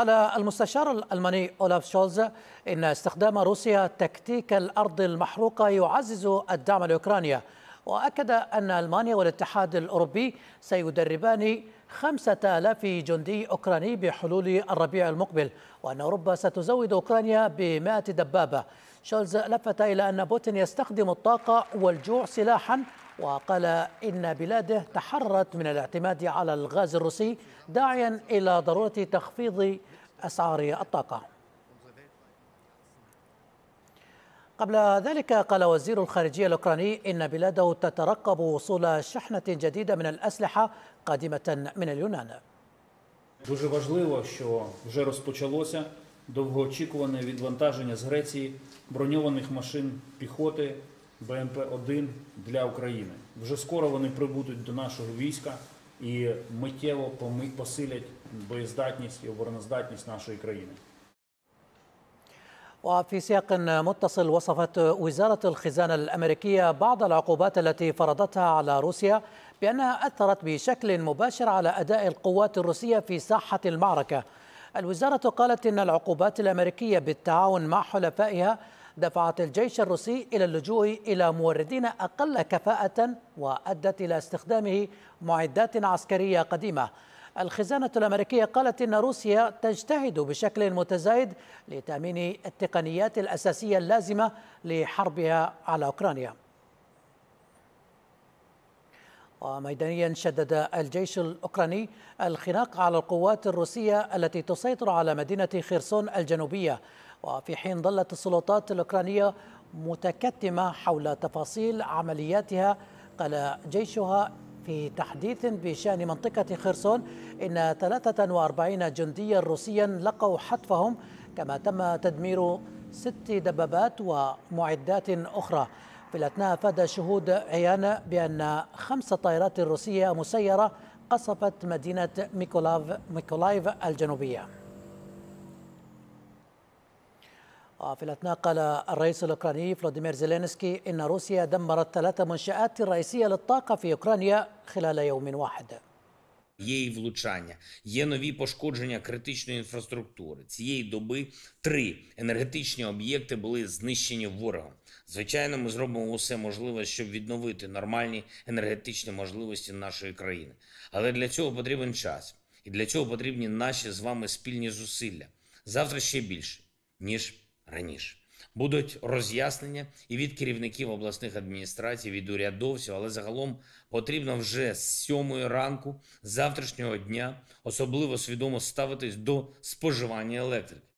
قال المستشار الألماني أولاف شولز إن استخدام روسيا تكتيك الأرض المحروقة يعزز الدعم لأوكرانيا وأكد أن ألمانيا والاتحاد الأوروبي سيدربان خمسة آلاف جندي أوكراني بحلول الربيع المقبل وأن أوروبا ستزود أوكرانيا بمائة دبابة شولز لفت إلى أن بوتين يستخدم الطاقة والجوع سلاحا وقال إن بلاده تحررت من الاعتماد على الغاز الروسي داعيا إلى ضرورة تخفيض أسعار الطاقة قبل ذلك قال وزير الخارجية الأوكراني إن بلاده تترقب وصول شحنة جديدة من الأسلحة قادمة من اليونان Дуже важливо, що вже розпочалося довгоочікуване відвантаження з Греції броньованих машин піхоти БМП-1 для України. Вже скоро вони прибудуть до нашого війська. і миттєво посилять боєздатність і обороноздатність нашої країни. وفي سياق متصل وصفت وزارة الخزانة الأمريكية بعض العقوبات التي فرضتها على روسيا بأنها أثرت بشكل مباشر على أداء القوات الروسية في ساحة المعركة الوزارة قالت إن العقوبات الأمريكية بالتعاون مع حلفائها دفعت الجيش الروسي إلى اللجوء إلى موردين أقل كفاءة وأدت إلى استخدامه معدات عسكرية قديمة الخزانة الأمريكية قالت إن روسيا تجتهد بشكل متزايد لتأمين التقنيات الأساسية اللازمة لحربها على أوكرانيا وميدانيا شدد الجيش الأوكراني الخناق على القوات الروسية التي تسيطر على مدينة خيرسون الجنوبية وفي حين ظلت السلطات الأوكرانية متكتمة حول تفاصيل عملياتها قال جيشها في تحديث بشأن منطقة خرسون إن 43 جنديا روسيا لقوا حتفهم كما تم تدمير ست دبابات ومعدات أخرى في الأثناء أفاد شهود عيان بأن خمس طائرات روسية مسيرة قصفت مدينة ميكولاف ميكولايف الجنوبية وفي الأثناء قال الرئيس الأوكراني فلاديمير زيلينسكي إن روسيا دمرت ثلاث منشآت رئيسية للطاقة في أوكرانيا خلال يوم واحد є і влучання, є нові пошкодження критичної інфраструктури. Цієї доби три енергетичні об'єкти були знищені ворогом. Звичайно, ми зробимо усе можливе, щоб відновити нормальні енергетичні можливості нашої країни. Але для цього потрібен час, і для цього потрібні наші з вами спільні зусилля завтра ще більше ніж раніше. Будуть роз'яснення і від керівників обласних адміністрацій, від урядовців, але загалом потрібно вже з сьомої ранку завтрашнього дня особливо свідомо ставитись до споживання електрики.